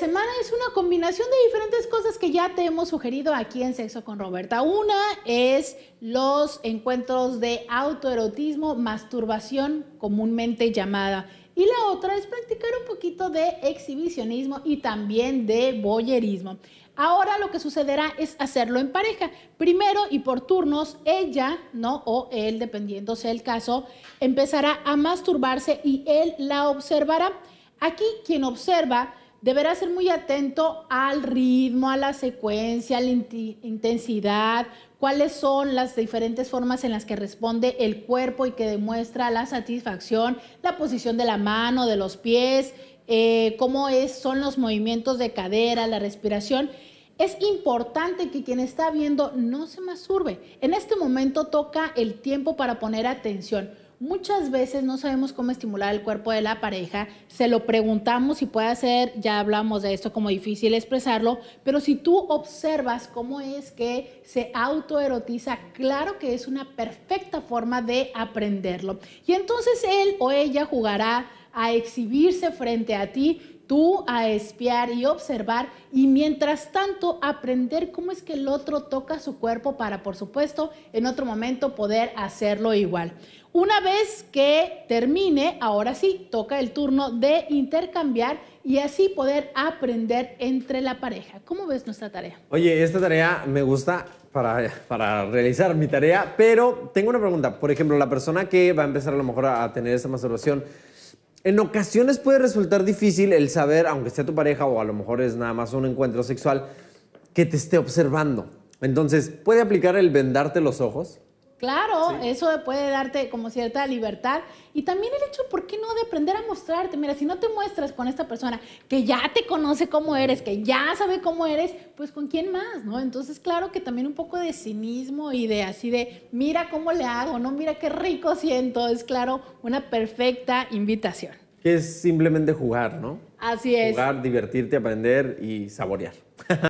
semana es una combinación de diferentes cosas que ya te hemos sugerido aquí en Sexo con Roberta. Una es los encuentros de autoerotismo, masturbación comúnmente llamada. Y la otra es practicar un poquito de exhibicionismo y también de boyerismo. Ahora lo que sucederá es hacerlo en pareja. Primero y por turnos, ella, ¿no? O él, dependiendo sea el caso, empezará a masturbarse y él la observará. Aquí quien observa Deberá ser muy atento al ritmo, a la secuencia, a la intensidad, cuáles son las diferentes formas en las que responde el cuerpo y que demuestra la satisfacción, la posición de la mano, de los pies, eh, cómo es, son los movimientos de cadera, la respiración. Es importante que quien está viendo no se masturbe. En este momento toca el tiempo para poner atención. Muchas veces no sabemos cómo estimular el cuerpo de la pareja, se lo preguntamos si puede hacer, ya hablamos de esto como difícil expresarlo, pero si tú observas cómo es que se autoerotiza, claro que es una perfecta forma de aprenderlo. Y entonces él o ella jugará a exhibirse frente a ti tú a espiar y observar y mientras tanto aprender cómo es que el otro toca su cuerpo para, por supuesto, en otro momento poder hacerlo igual. Una vez que termine, ahora sí, toca el turno de intercambiar y así poder aprender entre la pareja. ¿Cómo ves nuestra tarea? Oye, esta tarea me gusta para, realizar mi tarea, pero tengo una pregunta. Por ejemplo, la persona que va a empezar a lo mejor a, tener esa masturbación, en ocasiones puede resultar difícil el saber, aunque sea tu pareja o a lo mejor es nada más un encuentro sexual, que te esté observando. Entonces, puede aplicar el vendarte los ojos, Claro, eso puede darte como cierta libertad. Y también el hecho, ¿por qué no?, de aprender a mostrarte. Mira, si no te muestras con esta persona que ya te conoce cómo eres, que ya sabe cómo eres, pues con quién más, ¿no? Entonces, claro que también un poco de cinismo y de así de, mira cómo le hago, no, mira qué rico siento. Es claro, una perfecta invitación. Que es simplemente jugar, ¿no? Así es. Jugar, divertirte, aprender y saborear.